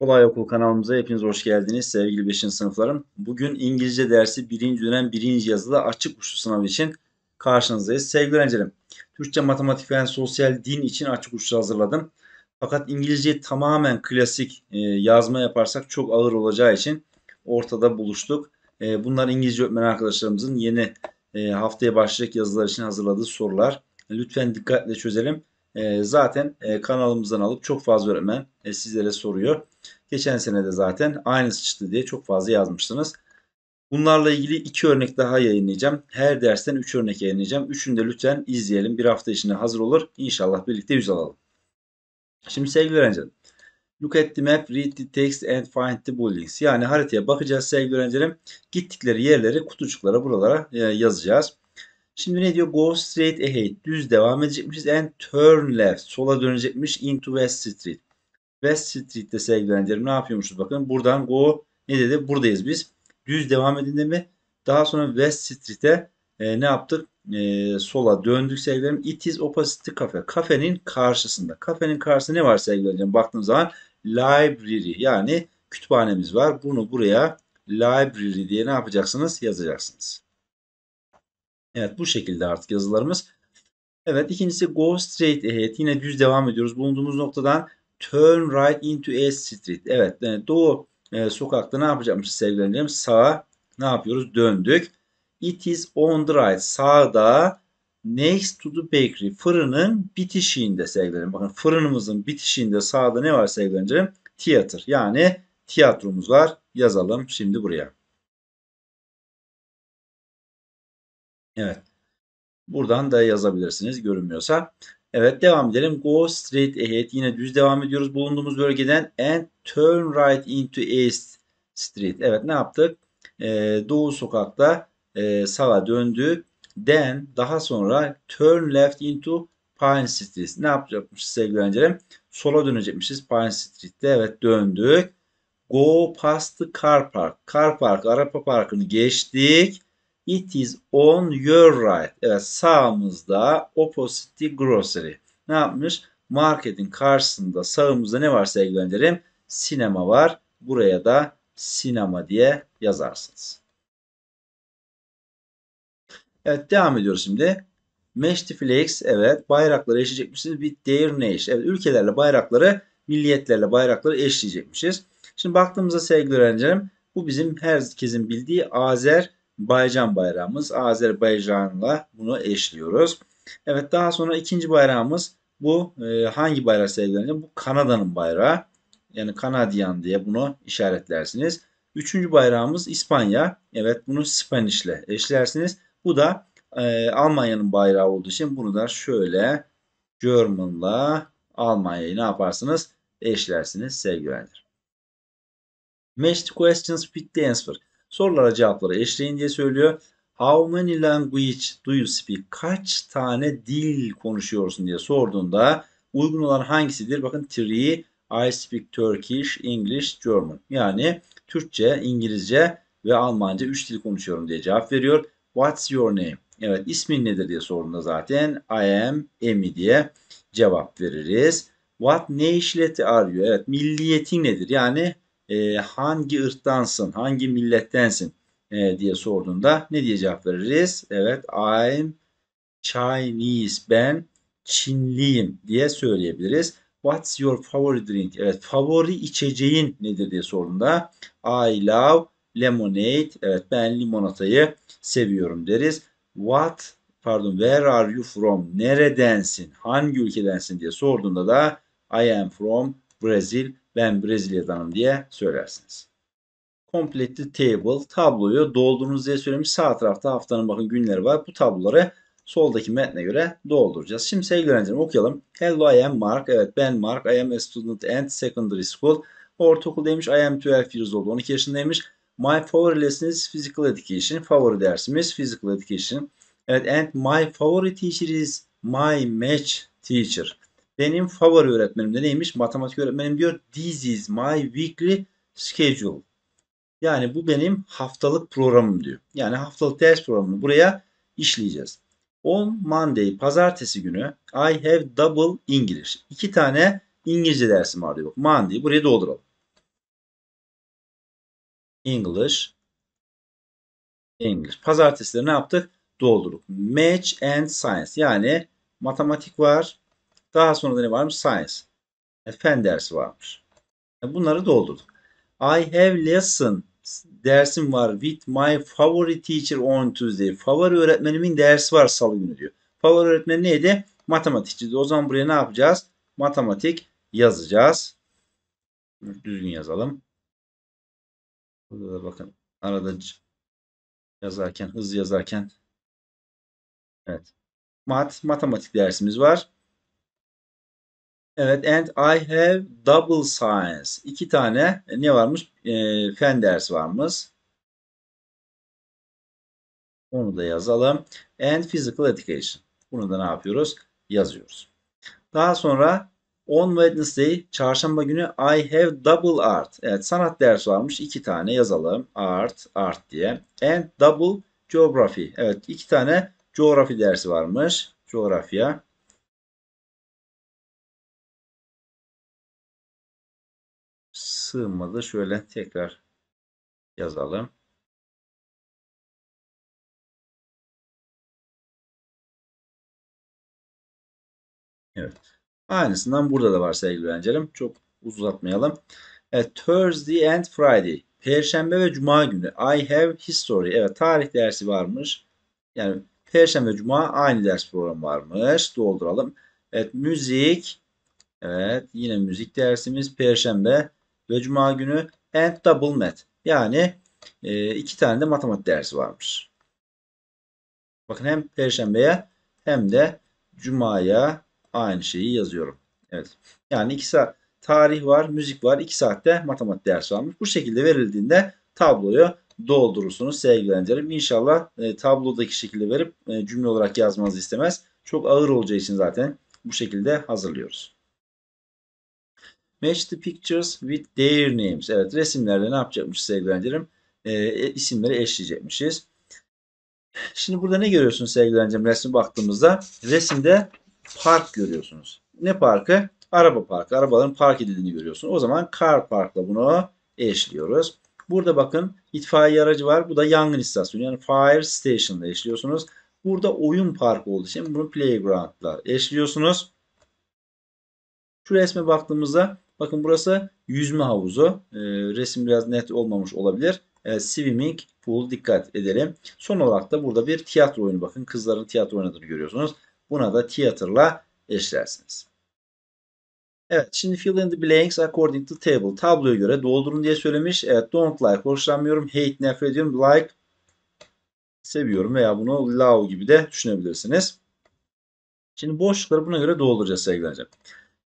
Kolay Okul kanalımıza hepiniz hoş geldiniz sevgili 5. sınıflarım. Bugün İngilizce dersi 1. dönem 1. yazılı açık uçlu sınavı için karşınızdayız. Sevgili öğrencilerim, Türkçe, matematik ve sosyal din için açık uçlu hazırladım. Fakat İngilizceyi tamamen klasik e, yazma yaparsak çok ağır olacağı için ortada buluştuk. E, bunlar İngilizce öğretmen arkadaşlarımızın yeni e, haftaya başlayacak yazılar için hazırladığı sorular. Lütfen dikkatle çözelim. Ee, zaten e, kanalımızdan alıp çok fazla öğretmen e, sizlere soruyor. Geçen sene de zaten aynısı çıktı diye çok fazla yazmışsınız. Bunlarla ilgili iki örnek daha yayınlayacağım. Her dersten üç örnek yayınlayacağım. Üçünü de lütfen izleyelim. Bir hafta içinde hazır olur. İnşallah birlikte yüz alalım. Şimdi sevgili öğrencilerim. Look at the map, read the text and find the buildings. Yani haritaya bakacağız sevgili öğrencilerim. Gittikleri yerleri kutucuklara buralara e, yazacağız. Şimdi ne diyor? Go straight ahead. Düz devam edecekmişiz. And turn left. Sola dönecekmiş. Into West Street. West Street'te sevgili ne yapıyormuşuz? Bakın buradan go ne dedi? Buradayız biz. Düz devam edin mi? Daha sonra West Street'e e, ne yaptık? E, sola döndük sevgilerim. It is opposite cafe. Kafenin karşısında. Kafenin karşısında ne var sevgilerim? Baktığımız zaman library yani kütüphanemiz var. Bunu buraya library diye ne yapacaksınız? Yazacaksınız. Evet bu şekilde artık yazılarımız. Evet ikincisi go straight ahead. Yine düz devam ediyoruz. Bulunduğumuz noktadan turn right into a street. Evet e, doğu e, sokakta ne yapacakmışız sevgili öğrencilerim? Sağa ne yapıyoruz? Döndük. It is on the right. Sağda next to the bakery. Fırının bitişiğinde sevgilerim. Bakın fırınımızın bitişiğinde sağda ne var sevgilerim? Tiyatır. Yani tiyatromuz var. Yazalım şimdi buraya. Evet. Buradan da yazabilirsiniz görünmüyorsa. Evet devam edelim. Go straight ahead. Yine düz devam ediyoruz bulunduğumuz bölgeden. And turn right into East Street. Evet ne yaptık? Ee, Doğu sokakta e, sağa döndü. Then daha sonra turn left into Pine Street. Ne yapacakmışız sevgili öğrencilerim? Sola dönecekmişiz Pine Street'te. Evet döndük. Go past the car park. Car park, araba parkını geçtik. It is on your right. Evet sağımızda opposite the grocery. Ne yapmış? Marketin karşısında sağımızda ne var sevgili Sinema var. Buraya da sinema diye yazarsınız. Evet devam ediyoruz şimdi. Match the evet bayrakları eşleyecekmişiz. With their nation. Evet ülkelerle bayrakları milliyetlerle bayrakları eşleyecekmişiz. Şimdi baktığımızda sevgili öğrencilerim bu bizim herkesin bildiği Azer Baycan bayrağımız Azerbaycan'la bunu eşliyoruz. Evet daha sonra ikinci bayrağımız bu e, hangi bayrağı sevgilenecek? Bu Kanada'nın bayrağı. Yani Kanadiyan diye bunu işaretlersiniz. Üçüncü bayrağımız İspanya. Evet bunu Spanish ile eşlersiniz. Bu da e, Almanya'nın bayrağı olduğu için bunu da şöyle German'la Almanya'yı ne yaparsınız? Eşlersiniz sevgili öğrenciler. Match questions with the answer. Sorulara cevapları eşleyin diye söylüyor. How many languages do you speak? Kaç tane dil konuşuyorsun diye sorduğunda uygun olan hangisidir? Bakın three. I speak Turkish, English, German. Yani Türkçe, İngilizce ve Almanca 3 dil konuşuyorum diye cevap veriyor. What's your name? Evet ismin nedir diye sorduğunda zaten I am Emi diye cevap veririz. What nationality are you? Evet milliyetin nedir? Yani e, hangi ırktansın, hangi millettensin e, diye sorduğunda ne diye cevap veririz? Evet, I'm Chinese, ben Çinliyim diye söyleyebiliriz. What's your favorite drink? Evet, favori içeceğin nedir diye sorduğunda I love lemonade. Evet, ben limonatayı seviyorum deriz. What pardon where are you from? Neredensin? Hangi ülkedensin diye sorduğunda da I am from Brazil ben Brezilya'danım diye söylersiniz. Complete the table tabloyu doldurunuz diye söylemiş. Sağ tarafta haftanın bakın günleri var. Bu tabloları soldaki metne göre dolduracağız. Şimdi sevgili öğrencilerim okuyalım. Hello I am Mark. Evet ben Mark. I am a student at secondary school. Ortaokul demiş. I am 12 years old. 12 yaşındaymış. My favorite lesson is physical education. Favori dersimiz physical education. Evet and my favorite teacher is my match teacher. Benim favori öğretmenim de neymiş? Matematik öğretmenim diyor. This is my weekly schedule. Yani bu benim haftalık programım diyor. Yani haftalık ders programını buraya işleyeceğiz. On Monday, pazartesi günü I have double English. İki tane İngilizce dersim var diyor. Monday buraya dolduralım. English. English. Pazartesileri ne yaptık? Doldurduk. Match and Science. Yani matematik var, daha sonra da ne varmış? Science. E, fen dersi varmış. E, bunları doldurduk. I have lesson dersim var with my favorite teacher on Tuesday. Favori öğretmenimin dersi var salı günü diyor. Favori öğretmen neydi? Matematikçiydi. O zaman buraya ne yapacağız? Matematik yazacağız. Düzgün yazalım. Burada da bakın arada yazarken, hızlı yazarken evet. Mat, matematik dersimiz var. Evet and I have double science. İki tane e, ne varmış? E, fen dersi varmış. Onu da yazalım. And physical education. Bunu da ne yapıyoruz? Yazıyoruz. Daha sonra on Wednesday, çarşamba günü I have double art. Evet sanat dersi varmış. iki tane yazalım. Art, art diye. And double geography. Evet iki tane coğrafi dersi varmış. Coğrafya. sığmadı. Şöyle tekrar yazalım. Evet. Aynısından burada da var sevgili öğrencilerim. Çok uzatmayalım. Evet, Thursday and Friday. Perşembe ve Cuma günü. I have history. Evet tarih dersi varmış. Yani Perşembe ve Cuma aynı ders programı varmış. Dolduralım. Evet müzik. Evet yine müzik dersimiz. Perşembe ve cuma günü and double math. Yani e, iki tane de matematik dersi varmış. Bakın hem perşembeye hem de cumaya aynı şeyi yazıyorum. Evet. Yani iki saat tarih var, müzik var. iki saatte matematik dersi varmış. Bu şekilde verildiğinde tabloyu doldurursunuz sevgili öğrencilerim. İnşallah e, tablodaki şekilde verip e, cümle olarak yazmanızı istemez. Çok ağır olacağı için zaten bu şekilde hazırlıyoruz. Match the pictures with their names. Evet resimlerle ne yapacakmış sevgili öğrencilerim? Ee, e, isimleri eşleyecekmişiz. Şimdi burada ne görüyorsunuz sevgili öğrencim resme baktığımızda? Resimde park görüyorsunuz. Ne parkı? Araba parkı. Arabaların park edildiğini görüyorsunuz. O zaman car parkla bunu eşliyoruz. Burada bakın itfaiye aracı var. Bu da yangın istasyonu yani fire station ile eşliyorsunuz. Burada oyun parkı olduğu için bunu playground ile eşliyorsunuz. Şu resme baktığımızda Bakın burası yüzme havuzu. E, resim biraz net olmamış olabilir. E, swimming pool dikkat edelim. Son olarak da burada bir tiyatro oyunu bakın. Kızların tiyatro oynadığını görüyorsunuz. Buna da tiyatrola eşlersiniz. Evet şimdi fill in the blanks according to table. Tabloya göre doldurun diye söylemiş. Evet don't like hoşlanmıyorum. Hate nefret ediyorum. Like seviyorum veya bunu love gibi de düşünebilirsiniz. Şimdi boşlukları buna göre dolduracağız sevgili hocam.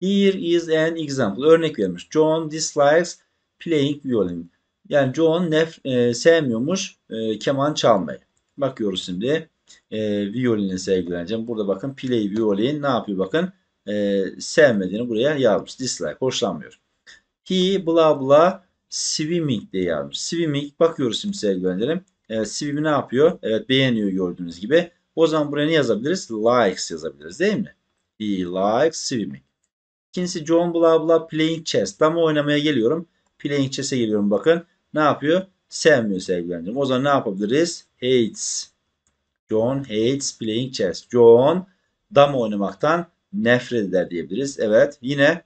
Here is an example. Örnek vermiş. John dislikes playing violin. Yani John nef e, sevmiyormuş e, keman çalmayı. Bakıyoruz şimdi. E, violinle sergileneceğim. Burada bakın play violin ne yapıyor bakın. E, sevmediğini buraya yazmış. Dislike hoşlanmıyor. He bla bla swimming diye yazmış. Swimming bakıyoruz şimdi sergileneceğim. E, swim ne yapıyor? Evet beğeniyor gördüğünüz gibi. O zaman buraya ne yazabiliriz? Likes yazabiliriz değil mi? He likes swimming. İkincisi John bla bla playing chess. Dama oynamaya geliyorum. Playing chess'e geliyorum bakın. Ne yapıyor? Sevmiyor sevgilendirim. O zaman ne yapabiliriz? Hates. John hates playing chess. John dam oynamaktan nefret eder diyebiliriz. Evet yine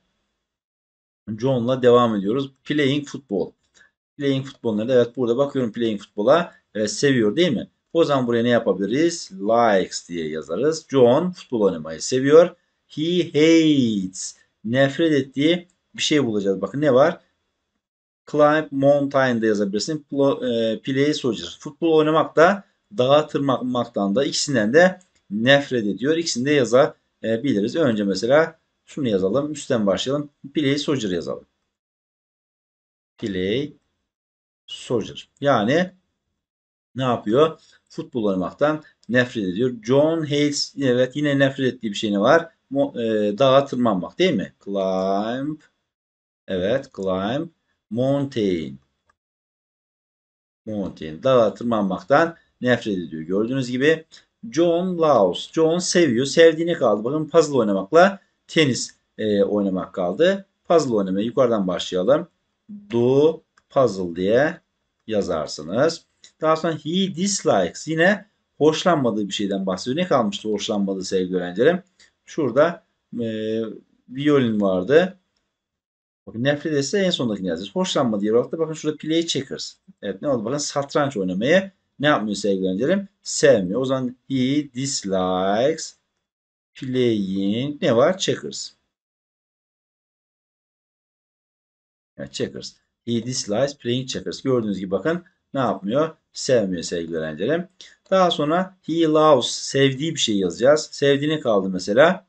John'la devam ediyoruz. Playing futbol. Playing futboluna da evet burada bakıyorum playing futbola. Evet seviyor değil mi? O zaman buraya ne yapabiliriz? Likes diye yazarız. John futbol oynamayı seviyor. He hates nefret ettiği bir şey bulacağız. Bakın ne var? Climb mountain da yazabilirsin. E, Play soldier. Futbol oynamak da dağa tırmanmaktan da ikisinden de nefret ediyor. İkisini de yazabiliriz. Önce mesela şunu yazalım. Üstten başlayalım. Play soldier yazalım. Play soldier. Yani ne yapıyor? Futbol oynamaktan nefret ediyor. John Hayes evet yine nefret ettiği bir şey ne var? e, dağa tırmanmak değil mi? Climb. Evet climb. Mountain. Mountain. Dağa tırmanmaktan nefret ediyor. Gördüğünüz gibi John loves John seviyor. Sevdiğine kaldı. Bakın puzzle oynamakla tenis e, oynamak kaldı. Puzzle oynamaya yukarıdan başlayalım. Do puzzle diye yazarsınız. Daha sonra he dislikes yine hoşlanmadığı bir şeyden bahsediyor. Ne kalmıştı hoşlanmadığı sevgili öğrencilerim? Şurada e, violin vardı. Bakın nefret etse en sondakini yazacağız. Hoşlanma diye bıraktı. Bakın şurada play checkers. Evet ne oldu? Bakın satranç oynamayı ne yapmıyor sevgili öğrencilerim? Sevmiyor. O zaman he dislikes playing ne var? Checkers. Yani checkers. He dislikes playing checkers. Gördüğünüz gibi bakın ne yapmıyor? Sevmiyor sevgili öğrencilerim. Daha sonra he loves sevdiği bir şey yazacağız. Sevdiğini kaldı mesela.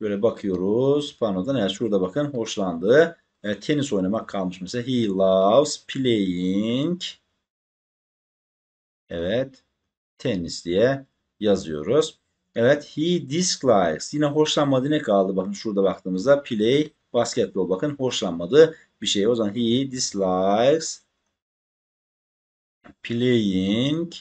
Böyle bakıyoruz panodan. Evet şurada bakın hoşlandı Evet, tenis oynamak kalmış mesela. He loves playing. Evet. Tenis diye yazıyoruz. Evet. He dislikes. Yine hoşlanmadığı ne kaldı? Bakın şurada baktığımızda play basketbol bakın hoşlanmadığı bir şey. O zaman he dislikes playing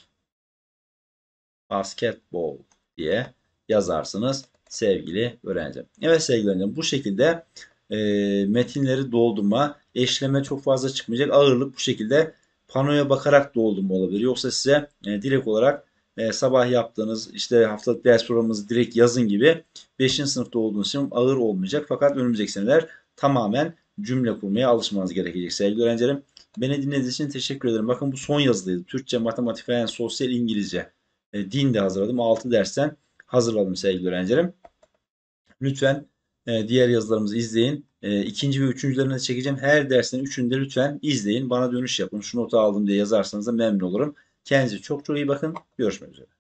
basketbol diye yazarsınız sevgili öğrencim. Evet sevgili öğrencim bu şekilde e, metinleri doldurma, eşleme çok fazla çıkmayacak. Ağırlık bu şekilde panoya bakarak doldurma olabilir. Yoksa size e, direkt olarak e, sabah yaptığınız işte haftalık ders programınızı direkt yazın gibi 5. sınıfta olduğunuz için ağır olmayacak. Fakat önümüzdeki seneler tamamen cümle kurmaya alışmanız gerekecek sevgili öğrencilerim. Beni dinlediğiniz için teşekkür ederim. Bakın bu son yazılıydı. Türkçe, matematik, fen, sosyal, İngilizce. E, din de hazırladım. 6 dersten hazırladım sevgili öğrencilerim. Lütfen e, diğer yazılarımızı izleyin. E, ikinci ve üçüncülerini de çekeceğim. Her dersin üçünde lütfen izleyin. Bana dönüş yapın. Şu notu aldım diye yazarsanız da memnun olurum. Kendinize çok çok iyi bakın. Görüşmek üzere.